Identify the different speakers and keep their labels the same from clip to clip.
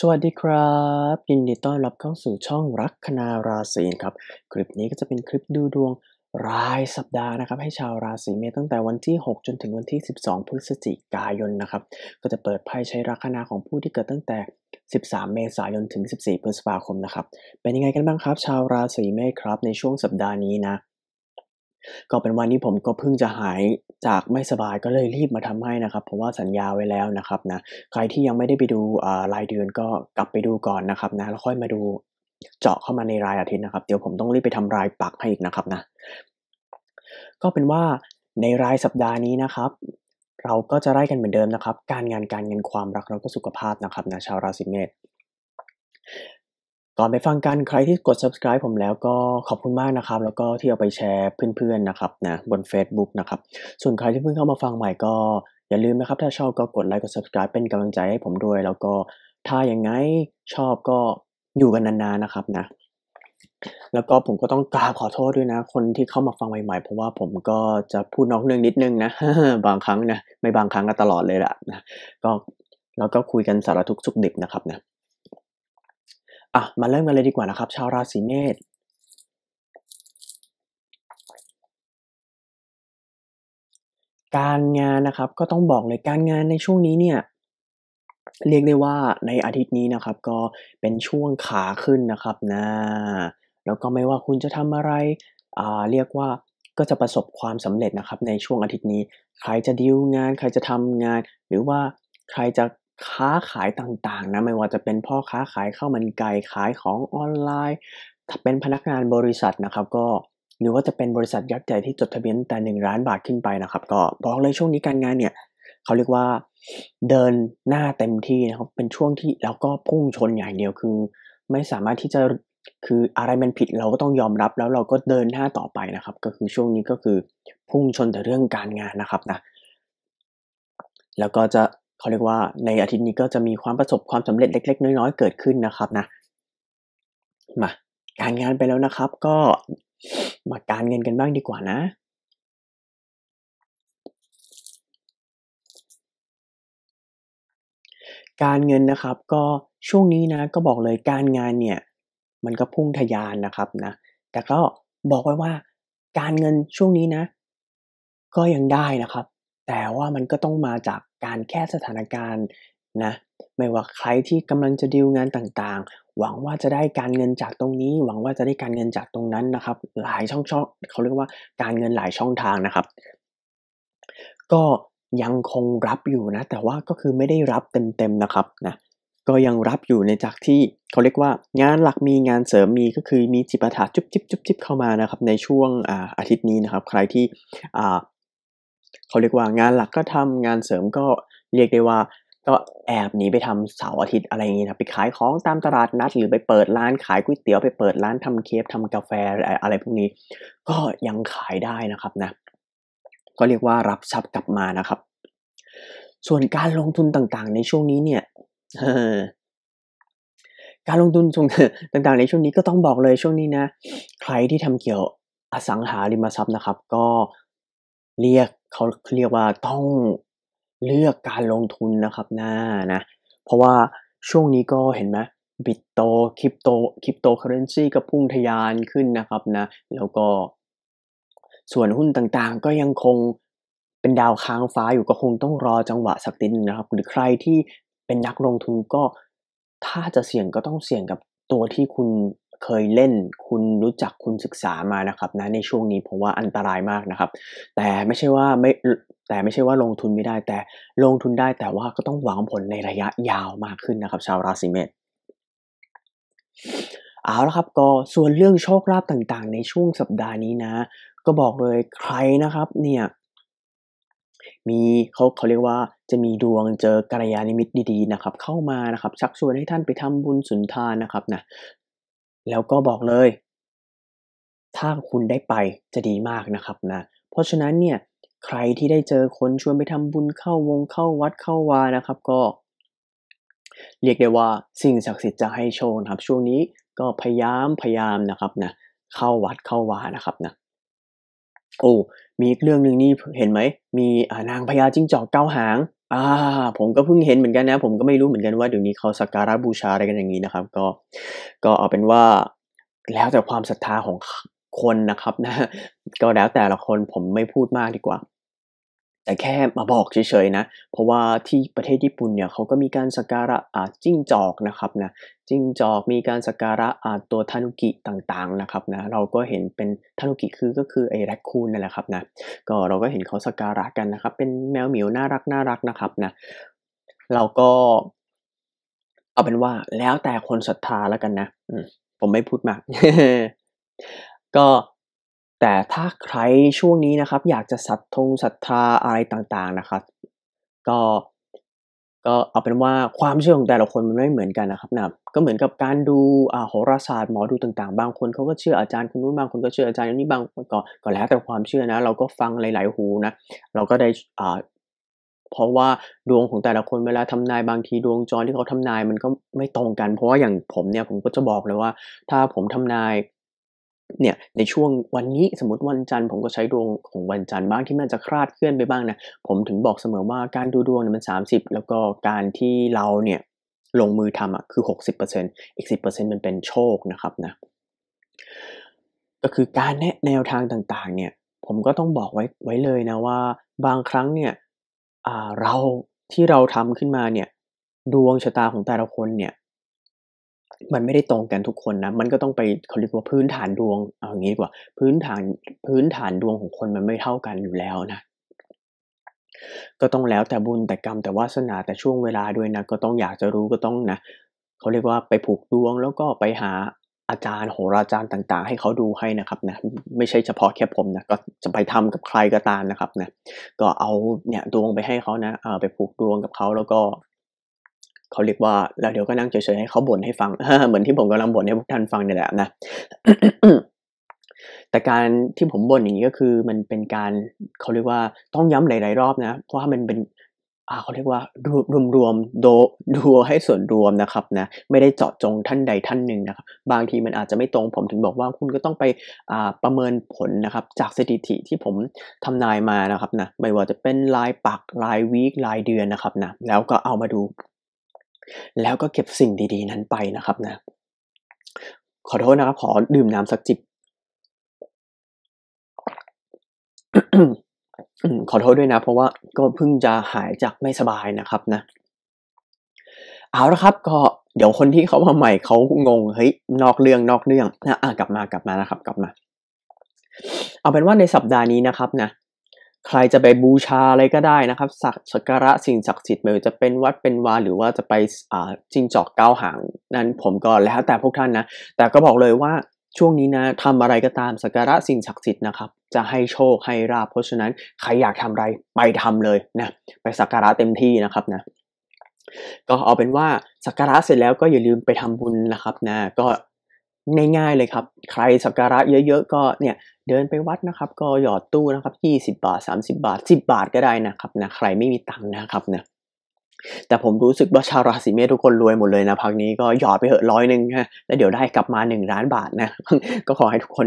Speaker 1: สวัสดีครับ ยินดีต้อนรับเข้าสู่ช่องรักคณาราศีครับ คลิปนี้ก็จะเป็นคลิปดูดวงรายสัปดาห์นะครับ ให้ชาวราศีเมษตั้งแต่วันที่ 6 จนถึงวันที่ 12พฤศจิกายนนะครับ ก็จะเปิดไพ่ใช้รักคณาของผู้ที่เกิดตั้งแต่ 13 เมษายนถึง 14พฤษภาคมนะครับ เป็นยังไงกันบ้างครับชาวราศีเมษครับในช่วงสัปดาห์นี้นะก็เป็นวันที่ผมก็เพิ่งจะหายจากไม่สบายก็เลยรีบมาทำให้นะครับ เพราะว่าสัญญาไว้แล้วนะครับนะใครที่ยังไม่ได้ไปดูรายเดือนก็กลับไปดูก่อนนะครับนะแล้วค่อยมาดูเจาะเข้ามาในรายอาทิตย์นะครับเดี๋ยวผมต้องรีบไปทำรายปักให้อีกนะครับนะ ก็เป็นว่าในรายสัปดาห์นี้นะครับ เราก็จะไล่กันเหมือนเดิมนะครับ การงานการเงินความรักแล้วก็สุขภาพนะครับนะชาวราศีเมษก่อนไปฟังกันใครที่กด subscribe ผมแล้วก็ขอบคุณมากนะครับ แล้วก็ที่เอาไปแชร์เพื่อนๆนะครับนะบน Facebook นะครับส่วนใครที่เพิ่งเข้ามาฟังใหม่ก็อย่าลืมนะครับถ้าชอบก็กดไลค์กด subscribe เป็นกำลังใจให้ผมด้วย แล้วก็ถ้าอย่างไงชอบก็อยู่กันนานๆนะครับนะแล้วก็ผมก็ต้องกราบขอโทษด้วยนะ คนที่เข้ามาฟังใหม่ๆ เพราะว่าผมก็จะพูดนอกเรื่องนิดนึงนะ บางครั้งนะไม่บางครั้งก็ตลอดเลยแหละนะก็แล้วก็คุยกันสารทุกสุขดิบนะครับนะอ่ะมาเริ่มกันเลยดีกว่านะครับ ชาวราศีเมษการงานนะครับ ก็ต้องบอกเลยการงานในช่วงนี้เนี่ย เรียกได้ว่าในอาทิตย์นี้นะครับ ก็เป็นช่วงขาขึ้นนะครับนะ แล้วก็ไม่ว่าคุณจะทำอะไรอ่าเรียกว่าก็จะประสบความสำเร็จนะครับในช่วงอาทิตย์นี้ ใครจะดีลงาน ใครจะทำงาน หรือว่าใครจะค้าขายต่างๆนะไม่ว่าจะเป็นพ่อค้าขายข้าวมันไก่ขายของออนไลน์ ถ้าเป็นพนักงานบริษัทนะครับ ก็หรือว่าจะเป็นบริษัทยักษ์ใหญ่ที่จดทะเบียนแต่1ล้านบาทขึ้นไปนะครับ ก็บอกเลยช่วงนี้การงานเนี่ยเขาเรียกว่าเดินหน้าเต็มที่นะครับ เป็นช่วงที่แล้วก็พุ่งชนอย่างเดียวคือ ไม่สามารถที่จะคืออะไรมันผิดเราก็ต้องยอมรับแล้วเราก็เดินหน้าต่อไปนะครับ ก็คือช่วงนี้ก็คือพุ่งชนแต่เรื่องการงานนะครับนะแล้วก็จะเขาเรียกว่าในอาทิตย์นี้ก็จะมีความประสบความสำเร็จเล็กๆ น้อยๆเกิดขึ้นนะครับนะมาการงานไปแล้วนะครับ ก็มาการเงินกันบ้างดีกว่านะ การเงินนะครับ ก็ช่วงนี้นะก็บอกเลยการงานเนี่ย มันก็พุ่งทยานนะครับนะแต่ก็บอกไว้ว่า การเงินช่วงนี้นะ ก็ยังได้นะครับ แต่ว่ามันก็ต้องมาจากการแค่สถานการณ์นะ ไม่ว่าใครที่กำลังจะดิวงานต่างๆ หวังว่าจะได้การเงินจากตรงนี้ หวังว่าจะได้การเงินจากตรงนั้นนะครับ หลายช่องช่องเขาเรียกว่าการเงินหลายช่องทางนะครับ ก็ยังคงรับอยู่นะ แต่ว่าก็คือไม่ได้รับเต็มๆนะครับนะก็ยังรับอยู่ในจากที่เขาเรียกว่า งานหลักมีงานเสริมมีก็คือมีจิปาถาจุ๊บจิบจุ๊บจิบเข้ามานะครับในช่วงอาอาทิตย์นี้นะครับ ใครที่เขาเรียกว่างานหลักก็ทำงานเสริมก็เรียกได้ว่า ก็แอบหนีไปทำเสาร์อาทิตย์อะไรอย่างงี้นะไปขายของตามตลาดนัดหรือไปเปิดร้านขายก๋วยเตี๋ยวไปเปิดร้านทำเคฟทำกาแฟอะไรพวกนี้ ก็ยังขายได้นะครับนะ ก็เรียกว่ารับทรัพย์กลับมานะครับ ส่วนการลงทุนต่าง ๆ ในช่วงนี้เนี่ยการลงทุนต่าง ๆ ในช่วงนี้ก็ต้องบอกเลยช่วงนี้นะ ใครที่ทำเกี่ยวอสังหาริมทรัพย์นะครับ ก็เรียกเขาเรียกว่าต้องเลือกการลงทุนนะครับหน้านะ เพราะว่าช่วงนี้ก็เห็นไหมบิตโตคริปโตคริปโตเคอเรนซีก็พุ่งทยานขึ้นนะครับนะ แล้วก็ส่วนหุ้นต่างๆก็ยังคงเป็นดาวค้างฟ้าอยู่ก็คงต้องรอจังหวะสักตินนะครับ หรือใครที่เป็นนักลงทุนก็ถ้าจะเสี่ยงก็ต้องเสี่ยงกับตัวที่คุณเคยเล่นคุณรู้จักคุณศึกษามานะครับนะในช่วงนี้ผมว่าอันตรายมากนะครับ แต่ไม่ใช่ว่าไม่แต่ไม่ใช่ว่าลงทุนไม่ได้ แต่ลงทุนได้แต่ว่าก็ต้องหวังผลในระยะยาวมากขึ้นนะครับ ชาวราศีเมษเอาละครับ ก็ส่วนเรื่องโชคลาภต่างๆในช่วงสัปดาห์นี้นะ ก็บอกเลยใครนะครับ เนี่ย มีเขาเขาเรียกว่าจะมีดวงเจอกัลยาณมิตรดีๆนะครับ เข้ามานะครับ ชักชวนให้ท่านไปทำบุญสุนทานนะครับนะแล้วก็บอกเลย ถ้าคุณได้ไปจะดีมากนะครับนะ เพราะฉะนั้นเนี่ย ใครที่ได้เจอคนชวนไปทำบุญเข้าวงเข้าวัดเข้าวานะครับก็ เรียกได้ว่า สิ่งศักดิ์สิทธิ์จะให้โชว์ครับ ช่วงนี้ก็พยายามพยายามนะครับนะเข้าวัดเข้าวานะครับนะโอ้มีอีกเรื่องหนึ่งนี่เห็นไหมมีนางพญาจิ้งจอกเก้าหางอ่าผมก็เพิ่งเห็นเหมือนกันนะผมก็ไม่รู้เหมือนกันว่าเดี๋ยวนี้เขาสักการะบูชาอะไรกันอย่างนี้นะครับ ก็ก็เอาเป็นว่า แล้วแต่ความศรัทธาของคนนะครับนะ ก็แล้วแต่ละคนผมไม่พูดมากดีกว่าแต่แค่มาบอกเฉยๆนะ เพราะว่าที่ประเทศญี่ปุ่นเนี่ยเขาก็มีการสักการะอาจิ้งจอกนะครับ นะจิ้งจอกมีการสักการะอาตัวทานุกิต่างๆ นะครับนะเราก็เห็นเป็นทานุกิคือก็คือไอ้แรคคูนนั่นแหละครับนะก็เราก็เห็นเขาสักการะกันนะครับ เป็นแมวเหมียวน่ารักน่ารักนะครับนะเราก็เอาเป็นว่า แล้วแต่คนศรัทธาแล้วกันนะผมไม่พูดมากก็แต่ถ้าใครช่วงนี้นะครับ อยากจะสัตทงศรัทธาอะไรต่างๆนะครับ ก็ก็เอาเป็นว่าความเชื่อของแต่ละคนมันไม่เหมือนกันนะครับนะก็เหมือนกับการดูอ่าโหราศาสตร์หมอดูต่างๆ บางคนเขาก็เชื่ออาจารย์คนนู้นบางคนก็เชื่ออาจารย์คนนี้บางคนก็ก็แล้วแต่ความเชื่อนะ เราก็ฟังหลาย ๆหูนะเราก็ได้อ่าเพราะว่าดวงของแต่ละคนเวลาทำนายบางทีดวงจรที่เขาทำนายมันก็ไม่ตรงกันเพราะว่าอย่างผมเนี่ยผมก็จะบอกเลยว่า ถ้าผมทำนายเนี่ยในช่วงวันนี้สมมติวันจันทร์ผมก็ใช้ดวงของวันจันทร์บ้างที่มันจะคลาดเคลื่อนไปบ้างนะผมถึงบอกเสมอว่าการดูดวงเนี่ยมัน 30 แล้วก็การที่เราเนี่ยลงมือทำอ่ะคือ 60%อีก10%มันเป็นโชคนะครับนะก็คือการแนะแนวทางต่างๆ เนี่ย ผมก็ต้องบอกไว้ไว้เลยนะว่าบางครั้งเนี่ยเราที่เราทำขึ้นมาเนี่ยดวงชะตาของแต่ละคนเนี่ยมันไม่ได้ตรงกันทุกคนนะ มันก็ต้องไปเขาเรียกว่าพื้นฐานดวงเอาอย่างนี้ดีกว่า พื้นฐานพื้นฐานดวงของคนมันไม่เท่ากันอยู่แล้วนะ ก็ต้องแล้วแต่บุญแต่กรรมแต่วาสนาแต่ช่วงเวลาด้วยนะ ก็ต้องอยากจะรู้ก็ต้องนะเขาเรียกว่าไปผูกดวงแล้วก็ไปหาอาจารย์โหราจารย์ต่าง ๆ ให้เขาดูให้นะครับนะ ไม่ใช่เฉพาะแค่ผมนะ ก็จะไปทำกับใครก็ตามนะครับนะ ก็เอาเนี่ยดวงไปให้เขานะ เออไปผูกดวงกับเขาแล้วก็เขาเรียกว่าแล้วเดี๋ยวก็นั่งเฉยๆให้เขาบ่นให้ฟังเหมือนที่ผมกำลังบ่นให้พวกท่านฟังนี่แหละนะแต่การที่ผมบ่นอย่างนี้ก็คือ มันเป็นการ เขาเรียกว่าต้องย้ำหลายๆรอบนะเพราะว่ามันเป็นเขาเรียกว่ารวมรวมโดดูให้ส่วนรวมนะครับนะไม่ได้เจาะจงท่านใดท่านหนึ่งนะครับ บางทีมันอาจจะไม่ตรงผมถึงบอกว่าคุณก็ต้องไปประเมินผลนะครับ จากสถิติที่ผมทำนายมานะครับ นะไม่ว่าจะเป็นรายปัก รายวีครายเดือนนะครับนะแล้วก็เอามาดูแล้วก็เก็บสิ่งดีๆ นั้นไปนะครับนะขอโทษนะครับ ขอดื่มน้ำสักจิบขอโทษด้วยนะ เพราะว่าก็เพิ่งจะหายจากไม่สบายนะครับ นะเอาละครับ ก็เดี๋ยวคนที่เขามาใหม่เขางงเฮ้ยนอกเรื่องนอกเรื่องนะกลับมากลับมานะครับ กลับมา เอาเป็นว่าในสัปดาห์นี้นะครับนะใครจะไปบูชาอะไรก็ได้นะครับสักสักการะสิ่งศักดิ์สิทธิ์ไม่ว่าจะเป็นวัดเป็นวาหรือว่าจะไปอ่าจิงจอกเก้าหางนั้นผมก็แล้วแต่พวกท่านนะแต่ก็บอกเลยว่าช่วงนี้นะทำอะไรก็ตามสักการะสิ่งศักดิ์สิทธิ์นะครับ จะให้โชคให้ราบเพราะฉะนั้นใครอยากทำอะไรไปทำเลยนะไปสักการะเต็มที่นะครับนะ ก็เอาเป็นว่าสักการะเสร็จแล้วก็อย่าลืมไปทำบุญนะครับนะก็ง่ายๆเลยครับใครสักการะเยอะๆก็เนี่ยเดินไปวัดนะครับ ก็หยอดตู้นะครับ20บาท30บาท10บาทก็ได้นะครับนะใครไม่มีตังค์นะครับนะแต่ผมรู้สึกว่าชาวราศีเมษทุกคนรวยหมดเลยนะพักนี้ก็หยอดไปเหอะร้อยหนึ่งฮะแล้วเดี๋ยวได้กลับมา1ล้านบาทนะก็ขอให้ทุกคน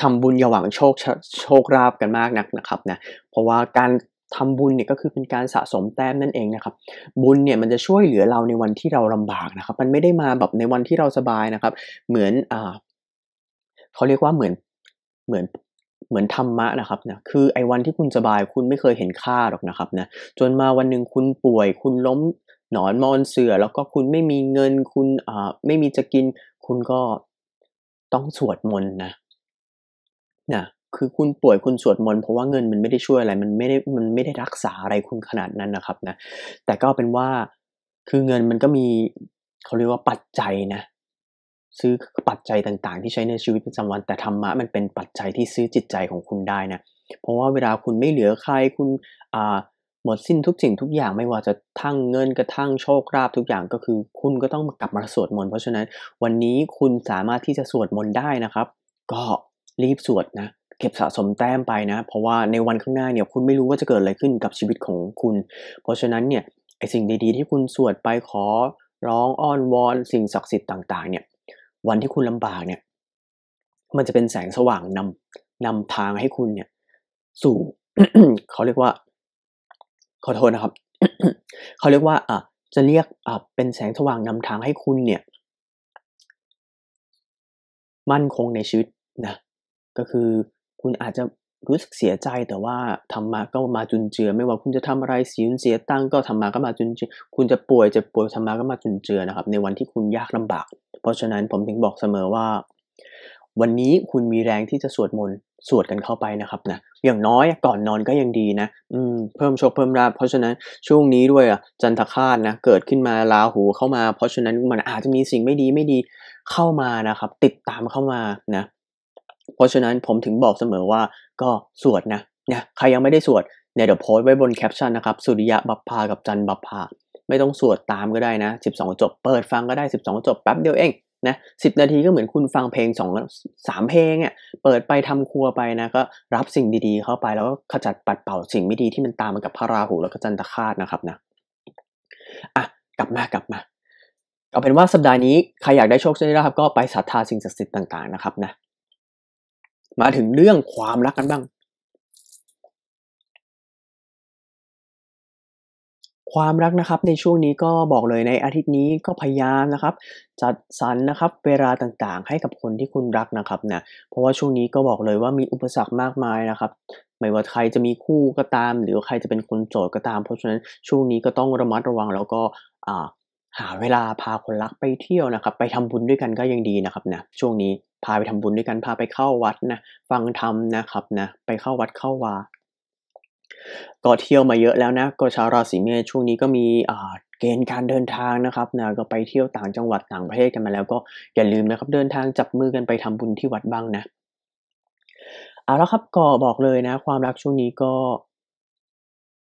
Speaker 1: ทำบุญอย่าหวังโชคโชคราบกันมากนักนะครับนะเพราะว่าการทำบุญเนี่ยก็คือเป็นการสะสมแต้มนั่นเองนะครับ บุญเนี่ยมันจะช่วยเหลือเราในวันที่เราลำบากนะครับ มันไม่ได้มาแบบในวันที่เราสบายนะครับ เหมือนอ่าเขาเรียกว่าเหมือนเหมือนเหมือนธรรมะนะครับนะคือไอ้วันที่คุณสบาย คุณไม่เคยเห็นค่าหรอกนะครับนะจนมาวันหนึ่งคุณป่วย คุณล้มหนอนมอนเสือ แล้วก็คุณไม่มีเงิน คุณอ่าไม่มีจะกิน คุณก็ต้องสวดมนต์นะนะคือคุณป่วยคุณสวดมนต์เพราะว่าเงินมันไม่ได้ช่วยอะไรมันไม่ได้มันไม่ได้รักษาอะไรคุณขนาดนั้นนะครับนะแต่ก็เป็นว่าคือเงินมันก็มีเขาเรียกว่าปัจจัยนะ ซื้อปัจจัยต่างๆ ที่ใช้ในชีวิตประจำวันแต่ธรรมะมันเป็นปัจจัยที่ซื้อจิตใจของคุณได้นะ เพราะว่าเวลาคุณไม่เหลือใครคุณอ่า หมดสิ้นทุกสิ่งทุกอย่างไม่ว่าจะทั้งเงินกระทั่งโชคลาภทุกอย่างก็คือ คุณก็ต้องกลับมาสวดมนต์เพราะฉะนั้นวันนี้คุณสามารถที่จะสวดมนต์ได้นะครับ ก็รีบสวดนะเก็บสะสมแต้มไปนะ เพราะว่าในวันข้างหน้าเนี่ย คุณไม่รู้ว่าจะเกิดอะไรขึ้นกับชีวิตของคุณ เพราะฉะนั้นเนี่ยไอสิ่งดีๆที่คุณสวดไปขอร้องอ้อน วอน สิ่งศักดิ์สิทธิ์ต่างๆ เนี่ย วันที่คุณลำบากเนี่ย มันจะเป็นแสงสว่างนำนำทางให้คุณ เนี่ย สู่ เขาเรียกว่าขอโทษนะครับเขาเรียกว่า อ่ะ จะเรียกอ่ะเป็นแสงสว่างนำทางให้คุณ เนี่ย มั่นคงในชีวิตนะก็คือคุณอาจจะรู้สึกเสียใจแต่ว่าธรรมะก็มาจุนเจือไม่ว่าคุณจะทำอะไรสินเสียตั้งก็ธรรมะก็มาจุนเจือคุณจะป่วยจะป่วยธรรมะก็มาจุนเจือนะครับ ในวันที่คุณยากลำบาก เพราะฉะนั้นผมถึงบอกเสมอว่า วันนี้คุณมีแรงที่จะสวดมนต์สวดกันเข้าไปนะครับนะอย่างน้อยก่อนนอนก็ยังดีนะอืมเพิ่มโชคเพิ่มราบเพราะฉะนั้น ช่วงนี้ด้วยอ่ะ จันทคาตนะ เกิดขึ้นมาลาหูเข้ามา เพราะฉะนั้นมันอาจจะมีสิ่งไม่ดีไม่ดีเข้ามานะครับ ติดตามเข้ามานะเพราะฉะนั้นผมถึงบอกเสมอว่าก็สวดนะนะใครยังไม่ได้สวดเนี่ยเดี๋ยวโพสไว้บนแคปชั่นนะครับ สุริยะบัพพากับจันบัพพาไม่ต้องสวดตามก็ได้นะ 12จบเปิดฟังก็ได้ 12จบแป๊บเดียวเองนะสินาทีก็เหมือนคุณฟังเพลง2มเพลงเ่ยเปิดไปทำครัวไปนะก็รับสิ่งดีๆเข้าไปแล้วก็ขจัดปัดเป่าสิ่งไม่ดีที่มันตามมากับพระราหูแล้วก็จันทคาตนะครับนะอ่ะกลับมา กลับมาเอาเป็นว่าสัปดาห์นี้ใครอยากได้โชคนะครับ ก็ไปศรัทธาสิ่งศักดิ์สิทธิ์ต่างๆนะครับ นะมาถึงเรื่องความรักกันบ้าง ความรักนะครับ ในช่วงนี้ก็บอกเลยในอาทิตย์นี้ก็พยายามนะครับ จัดสรรนะครับ เวลาต่างๆให้กับคนที่คุณรักนะครับ เนะเพราะว่าช่วงนี้ก็บอกเลยว่ามีอุปสรรคมากมายนะครับ ไม่ว่าใครจะมีคู่ก็ตามหรือใครจะเป็นคนโสดก็ตามเพราะฉะนั้นช่วงนี้ก็ต้องระมัดระวัง แล้วก็ อ่าหาเวลาพาคนรักไปเที่ยวนะครับ ไปทำบุญด้วยกันก็ยังดีนะครับนะ ช่วงนี้ พาไปทำบุญด้วยกันพาไปเข้าวัดนะฟังธรรมนะครับนะไปเข้าวัดเข้าวาก็เที่ยวมาเยอะแล้วนะก็ชาวราศีเมษช่วงนี้ก็มีเกณฑ์การเดินทางนะครับนะก็ไปเที่ยวต่างจังหวัดต่างประเทศกันมาแล้ว ก็อย่าลืมนะครับ เดินทางจับมือกันไปทำบุญที่วัดบ้างนะเอาละครับก็บอกเลยนะ ความรักช่วงนี้ก็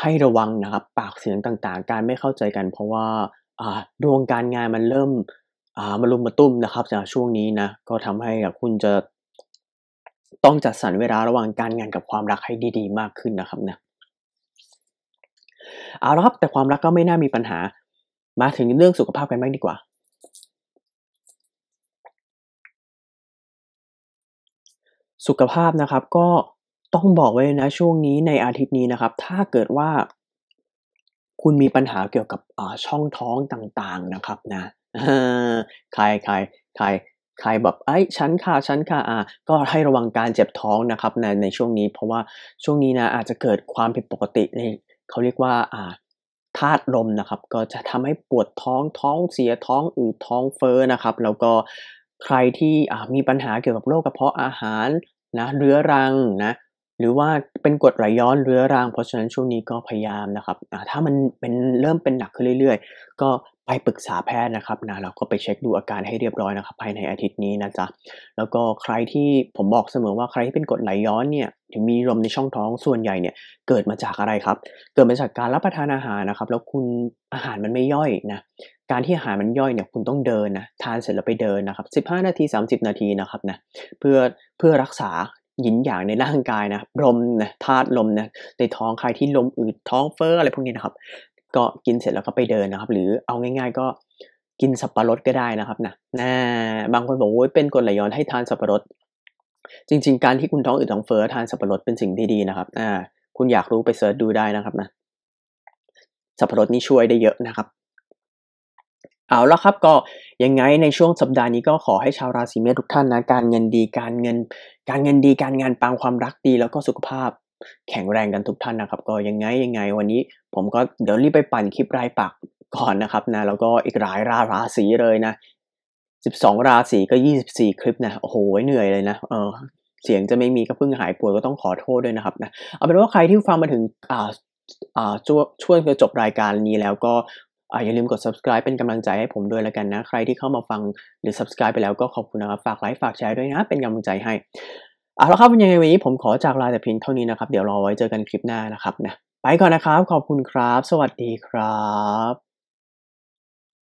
Speaker 1: ให้ระวังนะครับปากเสียงต่างๆ การไม่เข้าใจกัน เพราะว่าดวงการงานมันเริ่มมารุมมาตุ้มนะครับจากช่วงนี้นะก็ทำให้กับคุณจะต้องจัดสรรเวลาระหว่างการงานกับความรักให้ดีๆมากขึ้นนะครับนะเอาละครับแต่ความรักก็ไม่น่ามีปัญหา มาถึงเรื่องสุขภาพกันบ้างดีกว่า สุขภาพนะครับก็ต้องบอกไว้นะช่วงนี้ในอาทิตย์นี้นะครับ ถ้าเกิดว่าคุณมีปัญหาเกี่ยวกับช่องท้องต่างๆนะครับนะใครใครใคร ใครแบบไอ้ฉันค่ะฉันค่ะอ่าก็ให้ระวังการเจ็บท้องนะครับในในช่วงนี้ เพราะว่าช่วงนี้นะอาจจะเกิดความผิดปกติในเขาเรียกว่า อ่าธาตุลมนะครับ ก็จะทำให้ปวดท้องท้องเสียท้องอืดท้องเฟ้อนะครับ แล้วก็ใครที่มีปัญหาเกี่ยวกับโรคกระเพาะอาหารนะ เรื้อรังนะหรือว่าเป็นกดไหลย้อนเรื้อรังเพราะฉะนั้น ช่วงนี้ก็พยายามนะครับถ้ามันเป็นเริ่มเป็นหนักขึ้นเรื่อย ๆ ก็ไปปรึกษาแพทย์นะครับนะเราก็ไปเช็คดูอาการให้เรียบร้อยนะครับภายในอาทิตย์นี้นะจ๊ะแล้วก็ใครที่ผมบอกเสมอว่าใครที่เป็นกดไหลย้อนเนี่ยถึงมีลมในช่องท้องส่วนใหญ่เนี่ยเกิดมาจากอะไรครับ เกิดมาจากการรับประทานอาหารนะครับแล้วคุณอาหารมันไม่ย่อยนะการที่อาหารมันย่อยเนี่ยคุณต้องเดินนะทานเสร็จแล้วไปเดินนะครับ15 นาที30 นาทีนะครับนะเพื่อเพื่อรักษาหยินหยางในร่างกายนะลมนะธาตุลมนะในท้องใครที่ลมอืดท้องเฟ้ออะไรพวกนี้นะครับ ก็กินเสร็จแล้วก็ไปเดินนะครับ หรือเอาง่ายๆก็กินสับปะรดก็ได้นะครับนะนะบางคนบอกว่าเป็นกรไหลย้อนให้ทานสับปะรด จริงๆการที่คุณท้องอืดท้องเฟ้อทานสับปะรดเป็นสิ่งที่ดีนะครับอ่าคุณอยากรู้ไปเสิร์ชดูได้นะครับนะสับปะรดนี่ช่วยได้เยอะนะครับเอาแล้วครับก็ยังไงในช่วงสัปดาห์นี้ก็ขอให้ชาวราศีเมษทุกท่านนะ การเงินดีการเงิน การเงินดีการงานปังความรักดี แล้วก็สุขภาพแข็งแรงกันทุกท่านนะครับ ก็ยังไงยังไง วันนี้ ผมก็เดี๋ยวรีบไปปั่นคลิปรายปักก่อนนะครับ นะแล้วก็อีกหลายราราศีเลยนะ12ราศีก็24คลิปนะโอ้โหเหนื่อยเลยนะเออเสียงจะไม่มีก็เพิ่งหายป่วยก็ต้องขอโทษด้วยนะครับนะเอาเป็นว่าใครที่ฟังมาถึงอ่าอ่าช่วงจะจบรายการนี้แล้วก็อย่าลืมกด subscribe เป็นกำลังใจให้ผมด้วยแล้วกันนะใครที่เข้ามาฟังหรือ subscribe ไปแล้วก็ขอบคุณนะครับฝากไลค์ ฝากแชร์ด้วยนะ เป็นกำลังใจให้เอาละครับยังไงวันนี้ผมขอจากลาแต่เพียงเท่านี้นะครับ เดี๋ยวรอไว้เจอกันคลิปหน้านะครับนะไปก่อนนะครับขอบคุณครับ สวัสดีครับ